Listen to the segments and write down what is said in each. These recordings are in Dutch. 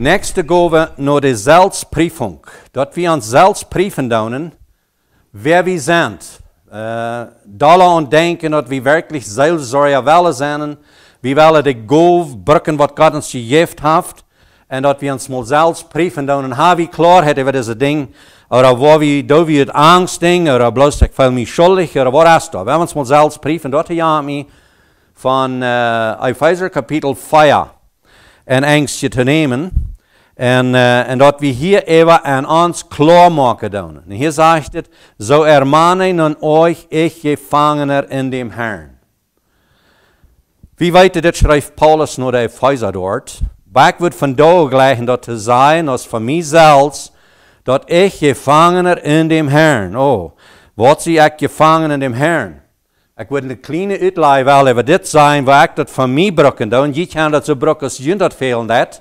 Nächste gehen wir nur die Selbstprüfung. Dat we uns zelfs prüfen daunen, wer wir zijn, Äh, Dollar und denken, dass wir wirklich Seelsorger wollen sein. Wir wollen die Golf brücken, was Gott uns gegeben hat. En dat we ons mal zelfs prüfen doen. En hebben we klaarheid over deze ding. Of waar we, doen we het angst ding. Of bloos ik veel meer schuldig. Of wat is dat. We hebben ons mal zelfs prüfen. Dat ja me van uh, äh, Epheser kapitel 5. En angstje te nemen. En, uh, en dat we hier even aan ons maken doen. En hier zegt het, zo ermanen aan euch, ik gevangener in dem Herrn. Wie weet, dit schrijft Paulus naar de Pfizer dort. Maar ik van gleich gleichen dat te zijn als mij zelfs dat ik gevangener in dem Herrn. Oh, wat zie ik gevangen in dem Herrn? Ik wil een kleine uitleiding wel even dit zijn, waar ik dat van mij brokken doe. En je kan dat zo brokken als je dat veel dat.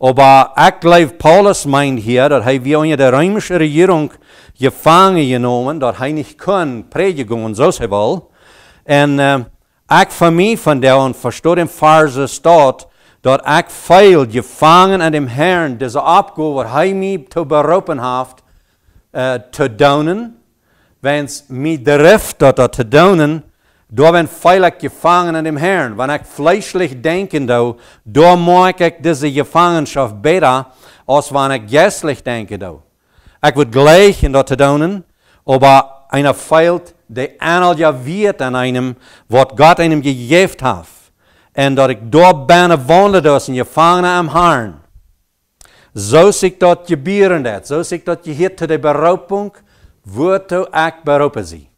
Aber ich glaube, Paulus meint hier, dass er wie unter der Regierung gefangen genommen, dass er nicht kann predigen und so sie eh, will. Und äh, ich für mich von der und verstehe den Vers dort, dass ich feil gefangen an dem Herrn, diese Abgabe, die er mich zu berauben hat, äh, eh, zu donen, wenn es mich trifft, dass er zu donen, Daar ben veilig gevangen in dem Herrn. wanneer ik fleischelijk denken do, da ik ich dus deze Gefangenschaft besser, als wanneer ich geistlich denke do. Ich gelijk gleich in dat te doen, einer fehlt, der de ja wird an einem, wat God einem gegeeft heeft. En dat ik door ben wandelen dus als een gevangene am Herrn. Zo ik dat je bieren dat. Zo ik dat je hier te de beroeping wordt ook beroepen zie.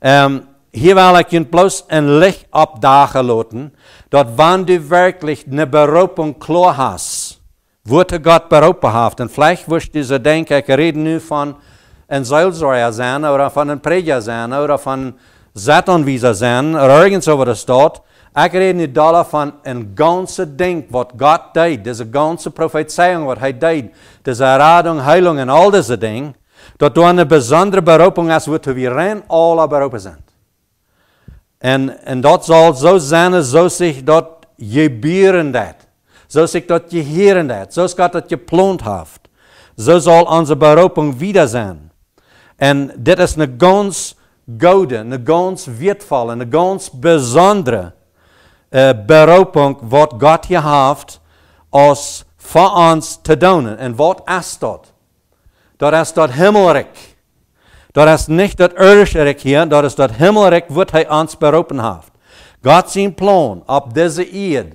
Um, ehm, hier wil ik je bloß een Licht laten, Dat wanneer du werkelijk een beroping klaar hast, wurde Gott berufen Und vielleicht wirst du ze denken, Ik rede nu van een Seelsorger zijn, of van een Prediger zijn, of van zetonwieser zijn, of ergens over de stad. Ik rede nu dollar van een ganse Ding, wat God deed, Deze ganze profetieën wat Hij deed, Deze Erradung, Heilung al deze dingen. Dat door een bijzondere beroping als wordt hij weer rein alle berufen zijn. En, en dat zal zo zijn, zo zich dat je bieren dat. Zo zich dat je heren dat. Zo gaat dat je plont haft. Zo zal onze beroeping wieder zijn. En dit is een ganz gode, een ganz wertvolle, een ganz bijzondere uh, eh, wat God je heeft als voor ons te doen. En wat is dat? Dat is dat hemelrijk. Dat is niet dat irdische rijk hier, dat is dat himmelrijk wat hij ons beroepen heeft. God zijn plan op deze eerd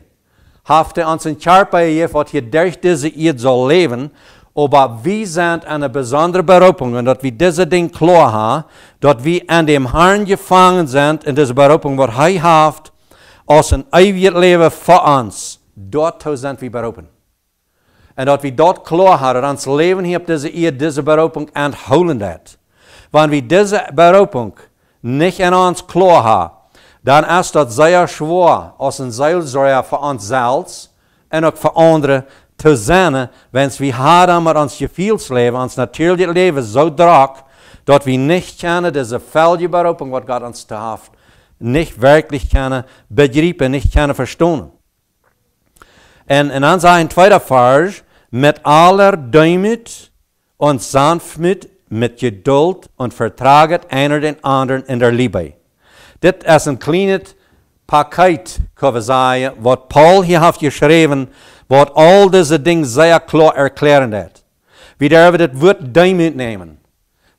heeft hij ons een charpa gegeven wat hier durch deze eed zal leven. Maar wie zijn aan een bijzondere beroeping en dat we deze ding klaar hebben, dat we aan de harn gevangen zijn in deze beroeping wat hij heeft als een eeuwig leven voor ons. Daartoe zijn we beroepen. En dat we dat klaar hebben, ons leven hier op deze eerd, deze beroeping en holen dat wanneer wir deze Berufung nicht in uns kloor haben, dann is dat zeer schwer, als een Seelsorger voor ons selbst en ook voor anderen te zijn, wens we harder met ons gevoelsleven, ons natuurlijk leven zo druk, dat we niet kunnen deze vuile beroeping wat God ons te heeft, niet werkelijk kennen, begrijpen, niet kennen, verstaan. En in onze tweede vers, met aller duimit en Sanftmut mit geduld und vertraget einer den anderen in der Liebe. Dit ist ein kleines Paket, kunnen zeggen, Paul hier heeft geschreven, was all diese Dinge sehr klar erklären heeft. Wie durven dit woord duimend nehmen.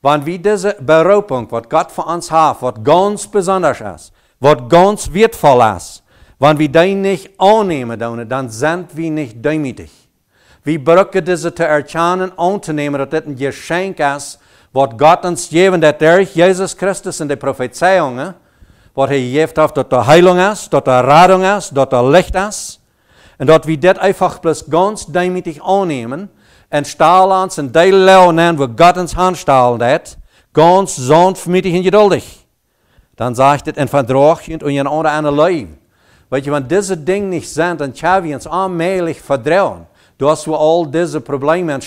Want wie diese beroeping, was Gott für uns hat, was ganz besonders ist, was ganz wertvoll ist, want wir die nicht annehmen, dann sind wir nicht duimig. Wie brücke diese zu erkennen, anzunehmen, dass das ein Geschenk ist Wat Gott uns gegeben hat, der Jesus Christus in de Prophezeiungen, wat hij geeft heeft, dat er heilung is, dat er radung is, dat er licht is. En dat we dit einfach plus ganz demütig aannemen en stalen ons in de leonen wo Gott ons handstalen dat, ganz sanftmütig en geduldig. Dan zegt dit in verdrag en in andere andere Leib. Weet je, want deze dingen niet zijn, dan kunnen we ons aanmelig vertrouwen. Das, wo all diese Probleme Dat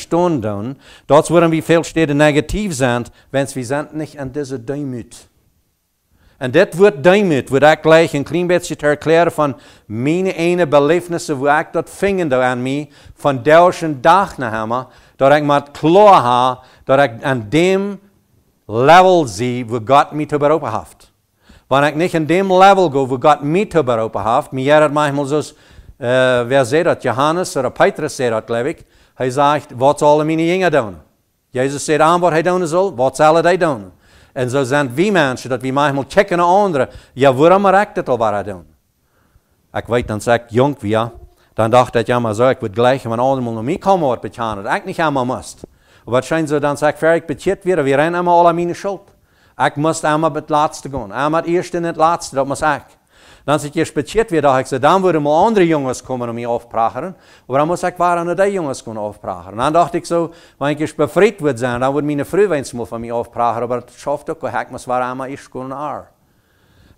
das, waarom we veel steden negatief zijn, want we zijn niet in deze Demut. En dit wordt duimut, wordt ik gelijk een klein beetje te erklären van mijn ene belevenissen, waar ik dat vingende aan mij, van duizend dag naar hem, dat ik met klaar ha, dat ik aan dit level zie, waar God mij te beroepen heeft. Wanneer ik niet aan dit level ga waar God mij te beroepen heeft, mij het manchmal zoals uh, wer zei dat? Johannes of Petrus zei dat, geloof ik. Hij zegt, wat zullen mijn jingen doen? Jezus zei aan wat hij doen zal, wat zullen hij doen? En zo zijn wij mensen dat we manchmal checken naar anderen. Ja, waarom raak ik dat al hij doen? Ik weet, dan zeg ik jong ja. Dan dacht ik, ja maar zo, ik word gelijk, van allemaal naar mij komen wat betjaan. Ik niet helemaal moest. zijn zo dan zeg ik, ver ik betjet weer, we rennen allemaal alle mijn schuld. Ik moest allemaal bij het laatste gaan. Allemaal het eerste en het laatste, dat moest ik. Dan zit je speciaal weer, dacht ik Dan worden mijn andere jongens komen om je afprageren. Maar dan moest ik waar aan die jongens kunnen afprageren. Dan dacht ik zo, wanneer ik bevrijd wordt zijn, dan wordt mijn vrouwensmoe van mij afprageren. Maar dat schaft ook, ik moest waar aan mijn kunnen aan.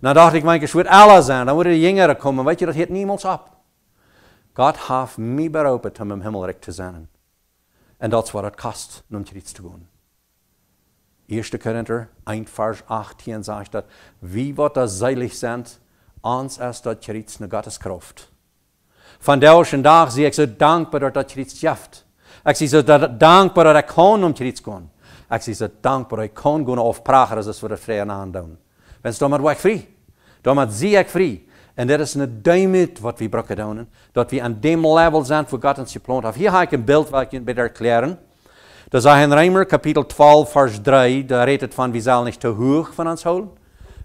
Dan dacht ik, wanneer ik wordt Allah zijn, dan worden de jongeren komen. Weet je, dat heet niemand op. God heeft mij beroepen om hem hemelrijk te zijn. En dat is wat het kost om iets te doen. 1. Korinther 1, Vers 18 sagt dat wie wat er zeilig zijn ons als dat Gericht eine kracht. Van en dag zie ik zo dankbaar dat dat iets schafft. Ik zie zo dankbaar dat ik kon om iets kon. Ik zie zo dankbaar dat ik kon gaan afpragen als voor de vrije aandoen. Wens dan maar weg vrij. Dan maar zie ik vrij. En dat is een duimit wat we brokken doen. Dat we aan dit level zijn voor God ons gepland Hier heb ik een beeld wat ik je beter erklaren. Dat is in Reimer, kapitel 12, vers 3. Daar redt het van, we zullen niet te hoog van ons houden.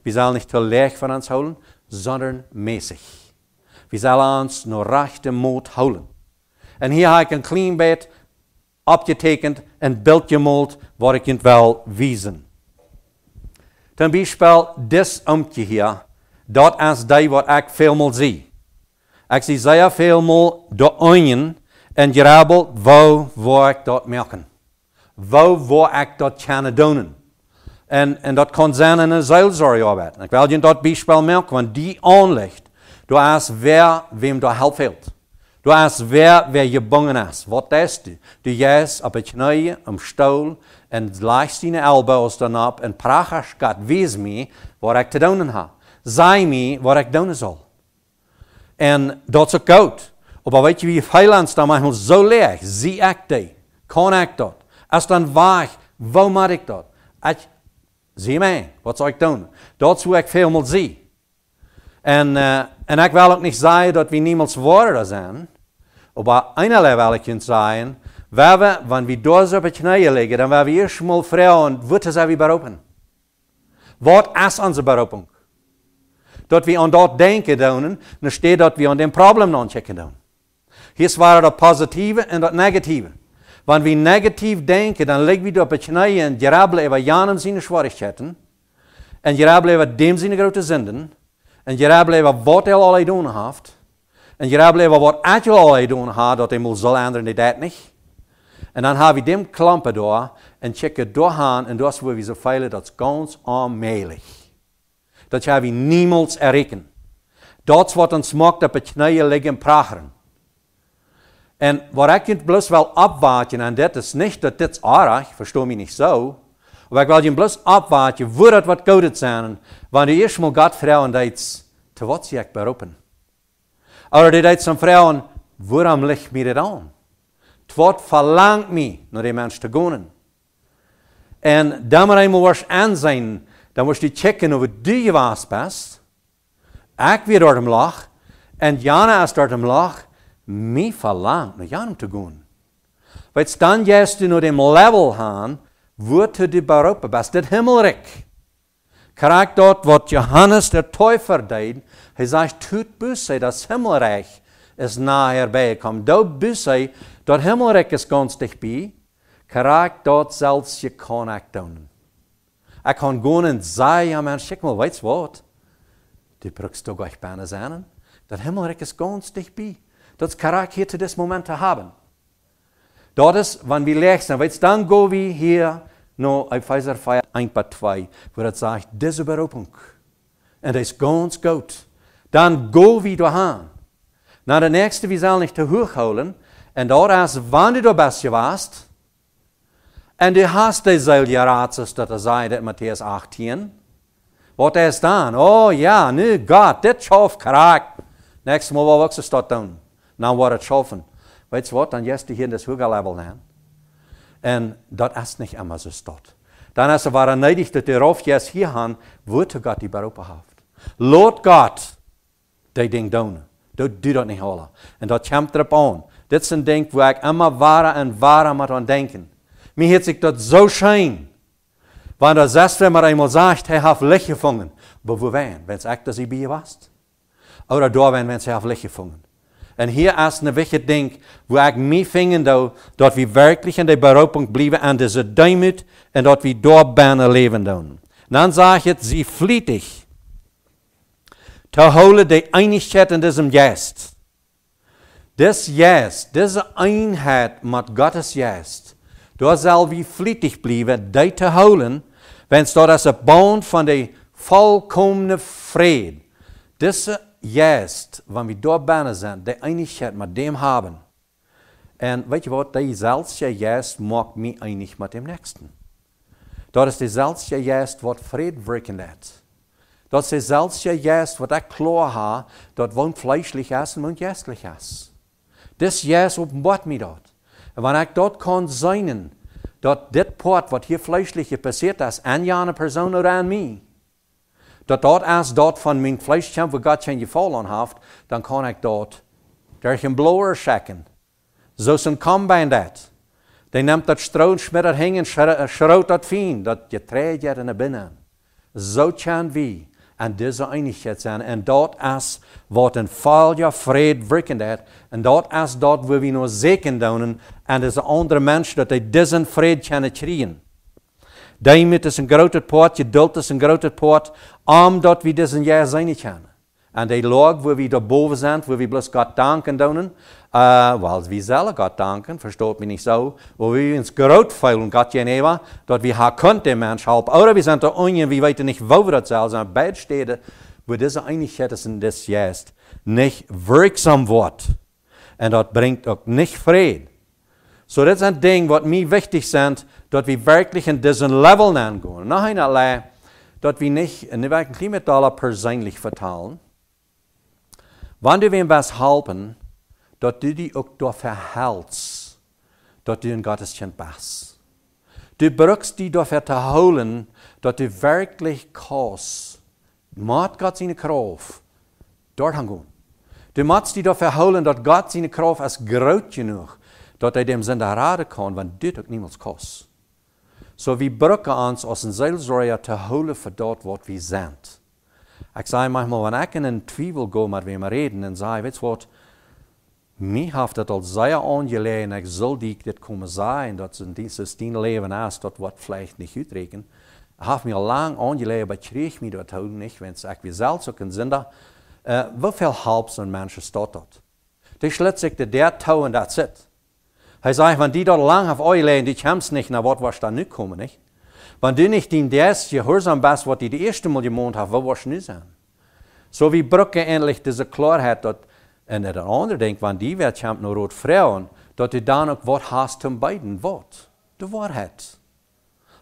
We zullen niet te leeg van ons houden sondern We Wir sollen uns nur rechte Mut holen. En hier heb ik een clean beetje opgetekend, een beeldje mold, wat ik kunt wel wiezen. Ten bijvoorbeeld dit omtje hier, dat is die wat ik veelmaal zie. Ik zie veel veelmaal de ogen en je rabel, waar wil ik dat merken? Waar wil ik dat kunnen doen? En, en dat kan zijn in een zeilzorgarbeid. Ik wil je dat bijvoorbeeld merken, want die aanleg, door als wer wem door helpt heeft. Door als wer wer je bangen is. Wat is die? Die jij op het knieën, om stoel en leicht zijn ellebogen dan op en prachtig gaat wees me wat ik te doen heb. Zij me wat ik doen zal. En dat is ook goed. Maar weet je wie Heiland dan maar ons zo leeg? Zie ik die? Kan ik dat? Als dan waar, waar moet ik dat? Ik Zie mij, wat zou ik doen? Dat is hoe ik veel moet zien. En, uh, en ik wil ook niet zeggen dat we niemals woorden zijn. een einerlei wil ik kunt zeggen, We hebben, wanneer we door op het knieën liggen, dan waar we eerst mal vragen, wat zijn we beroepen? Wat is onze beroeping? Dat we aan dat denken doen, dan staat dat we aan dat probleem aanchecken doen. Hier is dat positieve en dat negatieve. Wanneer we negatief denken, dan liggen we op het schnee en je über Janen seine Schwierigkeiten, en je über dem de grote Sünden, en je über wat hij al doen heeft, en je über wat hij al doen heeft, dat hij moet zal anderen die dat niet. En dan hebben we die klampen door, en checken door doorgaan, en dat is we zo feilen, dat is ganz onmöglich. Dat gaan we niemals erreken. Dat is wat ons maakt op het schnee liggen pracheren. En Und was ich nicht bloß will abwarten, und das ist nicht, dass das arg, verstehe mich nicht so, aber ich will ihn bloß abwarten, wo want was eerst moet wenn du erstmal Gott fragen deitst, zu was ich berufen. Oder du deitst vrouwen, waarom ligt legt dit aan? an? Wat verlangt mij naar die mens te gaan. En dan moet je maar aan zijn. Dan moet je checken of het die was best. Ik weer door hem lag. En Jana is door hem lag mich verlangt, naar Jahren te gaan. Want dan gehst du naar dem Level hin, wo du die Baroppe bist, das Himmelreich. dat wat Johannes de Täufer deed, hij zei, tut Busse, dat Himmelreich is nahe herbeigekommen. Du Busse, dat Himmelreich is ganz dichtbij, bei, dat zelfs selbst je kann doen. Ik kan gaan gehen und sagen, maar Herrn, schick mal, weißt wat? Die brückst du gleich bei einer Sehnen. Dat Himmelreich is ganz dichtbij das Charakter des Momentes haben. Dort wann nou wenn wir lesen, weil dann go wie hier no auf Feier ein paar zwei, wo het zegt deze Überraschung. Und dat is ganz Dan Dann go we dahin. Na, de nächste, we niet nicht te hoog holen. Und dort is wann du best Beste warst, en du hast dezelfde raadsels dat er zei in Matthäus 18. Wat is dan? Oh ja, nu God, dit schoof kraak. Next mal wat ik ze Dann nou wordt het schaffen. Weet je wat? dan is du hier in de Hügellevel rein. En dat is niet immer zo stot. Dan is er waar neidisch, neidig dat Rauf jetzt hier haben, wordt Gott die Berufe haben. Lot Gott, die Ding doen. dat doet dat niet alle. En dat komt erop aan. Dit is een ding waar ik immer ware en ware moet aan denken. Mij heeft zich dat zo schijn. Want als Zestre maar eenmaal zegt, hij heeft licht gevangen. Maar voor wenn Wens ik dat hij bij je was? Oder door wen, wens hij heeft licht gevangen? En hier is een wichtige Ding, wo ik mich fingen dat we werkelijk in de Berufung blijven aan deze Demut en dat we door Banner leven dann. Dann Dan ich jetzt, sie flietig. Te houden de Einigkeit in diesem Geist. Das deze eenheid met God Gottes Geist, dort zal wir flietig blijven die te houden, wenn dat als een band van de vollkommenen vrede. diese juist, wanneer we dort benen zijn, die Einigkeit met Hem hebben, En weet je wat, die je juist maakt mij einig met de nächsten. Dat is die je juist wat vreedwerken is. Dat is die zelfsje juist wat ik klaar heb, dat woont vleeslich is en woont geestlich is. Dit juist openbaart mij dat. En wanneer ik dat kan zijn, dat dit part wat hier vleeslich gepasseerd is, aan een persoon of aan mij, dat dat als dat van mijn vleeschamp komt, God je vallen heeft, dan kan ik dat door een blower schakken. Zo zijn combine dat. Die neemt dat stroom, smet dat heen en eh, schroot dat fijn, dat je treedt je naar binnen. Zo zijn wie en deze eenigheid zijn. En dat as wat een valja vrede werken dat. En dat as dat we we nou zeker doen. En deze andere mensen dat hij deze vrede kunnen creëren. Duimheid is een grote poort, geduld is een grote poort, omdat we dit een jaar zijn gaan. En die log waar we daarboven zijn, waar we bloos God danken doen, uh, wel, we zelf God danken, verstoot me niet zo, waar we ons groot voelen, God Geneva, dat we haar kunt den mens helpen. Oder we zijn te onjen, we weten niet wo we dat zelf zijn, beide steden, wo deze Einigkeit is in dit juist, niet wirksam wordt. En dat brengt ook niet vrede. So das er en ting wat mij wichtig sind, dass wir wirklich in diesen Level angehen. Noch einmal, dass wir nicht in den Klimataler persönlich vertalen. Wenn du wem was halten, dass du dich auch da verhältst, dass du in Gottes Kind bist. Du brauchst dich dafür zu holen, dass du wirklich kannst. Macht Gott seine Kraft dort hingehen. Du musst dich dafür holen, dass Gott seine Kraft ist groß genug dat hij dem zonder raden kan, want dit ook niemand kost. So wie brukken ons als een Seelsorger te houden voor dat wat wie zijn. Ik zei manchmal, wanneer ik in een twijfel ga met wem reden, en zei, weet wat, mij heeft dat al zeer aangelegen, ik zal die dit komen zijn, dat zijn dienst leven is, dat wat vielleicht niet uitrekenen. Heeft mij al lang aangelegen, maar kreeg mij dat ook niet, want ik wie zelf ook een zender. uh, hoeveel help zijn mensen staat dat? Die schlit zich de der touw en dat zit. Hij zei, wenn die dort lang auf euch lehnen, die kämpft nicht nach was was da nicht kommen, nicht? Wenn du nicht dem des gehorsam bist, was die die erste Mal gemacht haben, was wirst du nicht sein? So wie Brücke endlich diese Klarheit, dass, und der andere denkt, wenn die wer kämpfen, nur rot Frauen, dass du dann auch was hast zum beiden Wort. Die Wahrheit.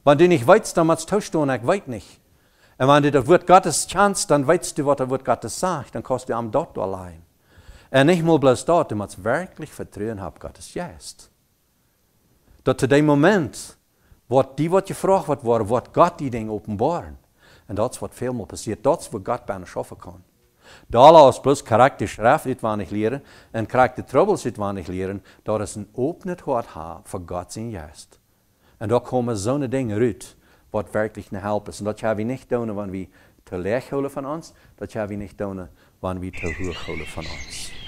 Wenn du nicht weißt, dann machst du tun, ich weiß nicht. Und wenn du das Wort Gottes chance, dann weißt du, was das Wort Gottes sagt, dann kannst du am dort allein. Und nicht mal bloß dort, du musst wirklich Vertrauen haben, Gottes Geist. dat op dat moment wordt die wat je vraagt wordt wordt God die dingen openbaren. En dat is wat veel passiert. Dat is wat God bijna schaffen kan. Dala als plus karakter schrijft dit ik leren en karakter troubles dit leren. Dat is een het hart voor God zijn juist. En daar komen zo'n dingen uit wat werkelijk helpen is. En dat gaan we niet doen wanneer we te leeg houden van ons, dat gaan we niet doen wanneer we te hoog houden van ons.